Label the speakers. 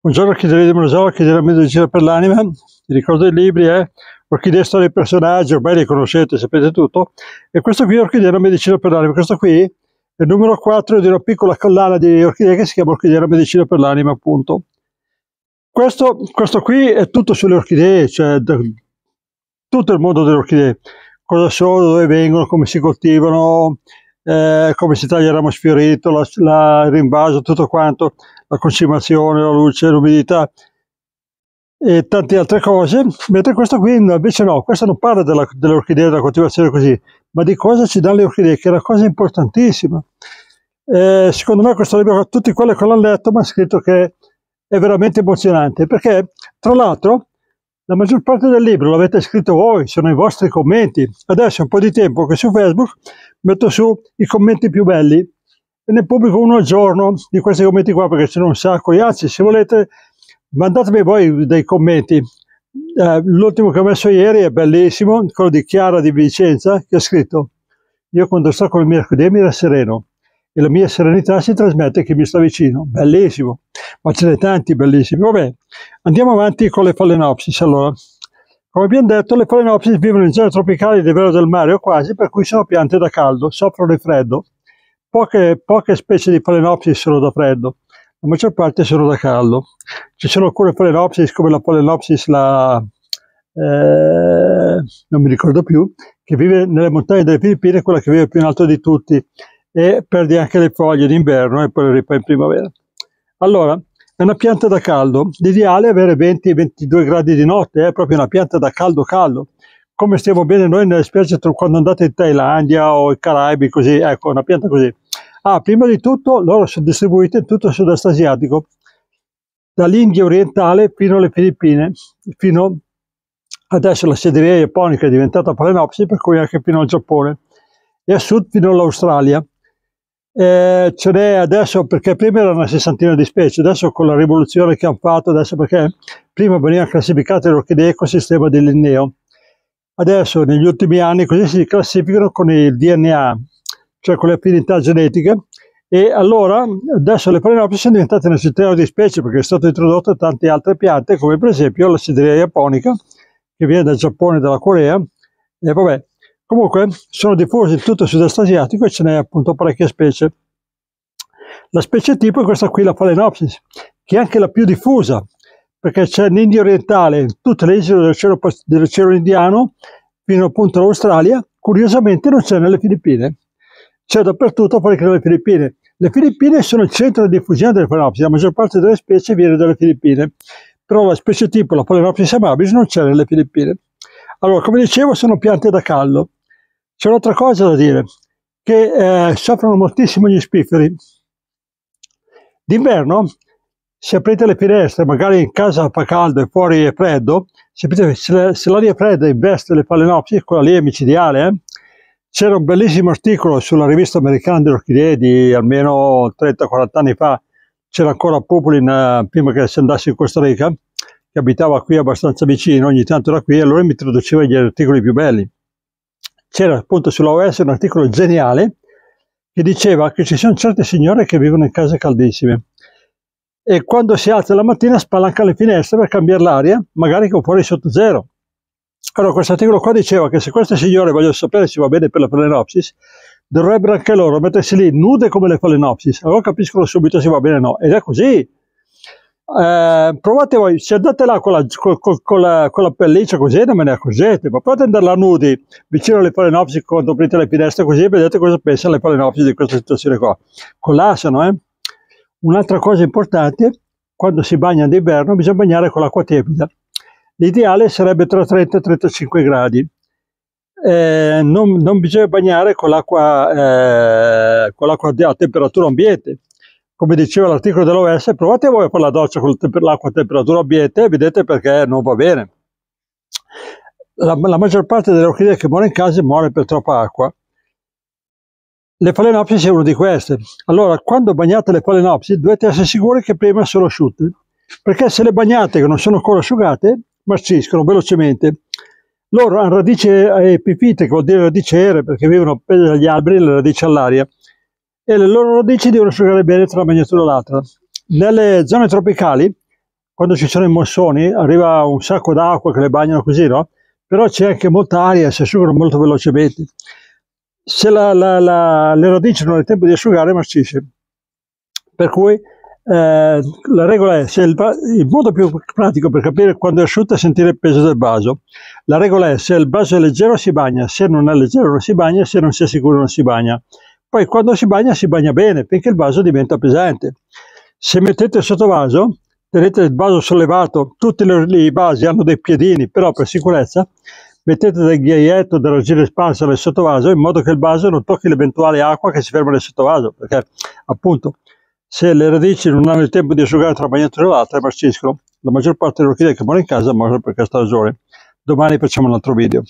Speaker 1: Buongiorno Orchidea di Monosau, Orchidea della Medicina per l'Anima. Il ricordo i libri è eh. Orchidea Storia dei Personaggi, ormai li conoscete, sapete tutto. E questo qui è Orchidea della Medicina per l'Anima. Questo qui è il numero 4 di una piccola collana di orchidee che si chiama Orchidea della Medicina per l'Anima, appunto. Questo, questo, qui è tutto sulle orchidee, cioè tutto il mondo delle orchidee. Cosa sono, dove vengono, come si coltivano, eh, come si taglia il ramo sfiorito, la, la, l'invaso, tutto quanto la l'approssimazione, la luce, l'umidità e tante altre cose, mentre questo qui invece no, questo non parla della, delle orchidee, della coltivazione così, ma di cosa ci danno le orchidee, che è una cosa importantissima. Eh, secondo me questo libro, tutti quelli che l'hanno letto mi hanno scritto che è veramente emozionante, perché tra l'altro la maggior parte del libro l'avete scritto voi, sono i vostri commenti. Adesso è un po' di tempo che su Facebook metto su i commenti più belli ne pubblico uno al giorno di questi commenti qua perché ce n'è un sacco e anzi se volete mandatemi voi dei commenti eh, l'ultimo che ho messo ieri è bellissimo quello di Chiara di Vicenza che ha scritto io quando sto con il mio accademia era sereno e la mia serenità si trasmette a chi mi sta vicino bellissimo ma ce ne tanti bellissimi vabbè andiamo avanti con le falenopsis allora come abbiamo detto, le falenopsis vivono in zone tropicali a livello del mare o quasi, per cui sono piante da caldo, soffrono di freddo. Poche, poche specie di Phalaenopsis sono da freddo, la maggior parte sono da caldo. Ci sono alcune Phalaenopsis, come la Phalaenopsis, la, eh, non mi ricordo più, che vive nelle montagne delle Filippine, quella che vive più in alto di tutti, e perde anche le foglie d'inverno e poi le ripa in primavera. Allora, è una pianta da caldo. L'ideale è avere 20-22 gradi di notte, è proprio una pianta da caldo caldo come stiamo bene noi nelle specie quando andate in Thailandia o i Caraibi, così, ecco, una pianta così. Ah, prima di tutto loro sono distribuite in tutto il sud-est asiatico, dall'India orientale fino alle Filippine, fino adesso la sederia japonica è diventata palenopsi, per cui anche fino al Giappone, e a sud fino all'Australia. Eh, ce n'è adesso perché prima era una sessantina di specie, adesso con la rivoluzione che hanno fatto, adesso perché prima venivano classificate le orchidee ecosistema di Linneo, Adesso negli ultimi anni così si classificano con il DNA, cioè con le affinità genetiche, e allora adesso le palinopsi sono diventate una sistema di specie perché è stato introdotto tante altre piante, come per esempio la sideria japonica, che viene dal Giappone e dalla Corea, e vabbè, Comunque sono diffusi in tutto il sud-est asiatico e ce n'è appunto parecchie specie. La specie tipo è questa qui, la Phalaenopsis, che è anche la più diffusa, perché c'è l'India orientale, tutte le isole dell'Oceano Indiano, fino appunto all'Australia, curiosamente non c'è nelle Filippine. C'è dappertutto fuori che nelle Filippine. Le Filippine sono il centro di diffusione delle Phalaropsi, la maggior parte delle specie viene dalle Filippine, però la specie tipo la Phalaropsis amabis non c'è nelle Filippine. Allora, come dicevo, sono piante da callo. C'è un'altra cosa da dire, che eh, soffrono moltissimo gli spifferi. D'inverno se aprite le finestre, magari in casa fa caldo e fuori è freddo, se, se, se l'aria fredda e investe le palenopsi, quella lì è micidiale, eh? c'era un bellissimo articolo sulla rivista americana delle orchidee di almeno 30-40 anni fa, c'era ancora Popolin eh, prima che si andasse in Costa Rica, che abitava qui abbastanza vicino, ogni tanto era qui, e allora mi traduceva gli articoli più belli. C'era appunto sulla OS un articolo geniale che diceva che ci sono certe signore che vivono in case caldissime, e quando si alza la mattina spalanca le finestre per cambiare l'aria, magari con fuori sotto zero. Allora questo articolo qua diceva che se queste signore vogliono sapere se va bene per la Phalaenopsis, dovrebbero anche loro mettersi lì nude come le Phalaenopsis, allora capiscono subito se va bene o no, ed è così. Eh, provate voi, se andate là con la, con, con, con la, con la pelliccia così non me ne accorgete, ma provate ad andare là nudi vicino alle palenopsi quando aprite le finestre così e vedete cosa pensano le palenopsi di questa situazione qua. Collassano, eh? Un'altra cosa importante, quando si bagna d'inverno bisogna bagnare con l'acqua tiepida. L'ideale sarebbe tra 30 e 35 gradi. Eh, non, non, bisogna bagnare con l'acqua, eh, a temperatura ambiente. Come diceva l'articolo dell'OS, provate voi a fare la doccia con l'acqua a temperatura ambiente e vedete perché non va bene. La, la maggior parte delle orchidee che muore in casa muore per troppa acqua le Phalaenopsis sono una di queste. Allora, quando bagnate le Phalaenopsis dovete essere sicuri che prima sono asciutte, perché se le bagnate che non sono ancora asciugate, marciscono velocemente. Loro hanno radice eh, epifite, che vuol dire radice radicere, perché vivono appeso dagli alberi le radici all'aria, e le loro radici devono asciugare bene tra una bagnatura e l'altra. Nelle zone tropicali, quando ci sono i monsoni, arriva un sacco d'acqua che le bagnano così, no? Però c'è anche molta aria, si asciugano molto velocemente se la, la, la, le radici non hanno il tempo di asciugare marcisce. Per cui eh, la regola è, se il, il, modo più pratico per capire quando è asciutta è sentire il peso del vaso. La regola è, se il vaso è leggero si bagna, se non è leggero non si bagna, se non si è sicuro non si bagna. Poi quando si bagna si bagna bene, finché il vaso diventa pesante. Se mettete sotto vaso, tenete il vaso sollevato, tutti i vasi hanno dei piedini, però per sicurezza Mettete del ghiaietto, del ragile espansa nel sottovaso in modo che il vaso non tocchi l'eventuale acqua che si ferma nel sottovaso, perché appunto se le radici non hanno il tempo di asciugare tra un bagnetto e l'altra, marciscono. La maggior parte delle orchidee che muore in casa muore per questa ragione. Domani facciamo un altro video.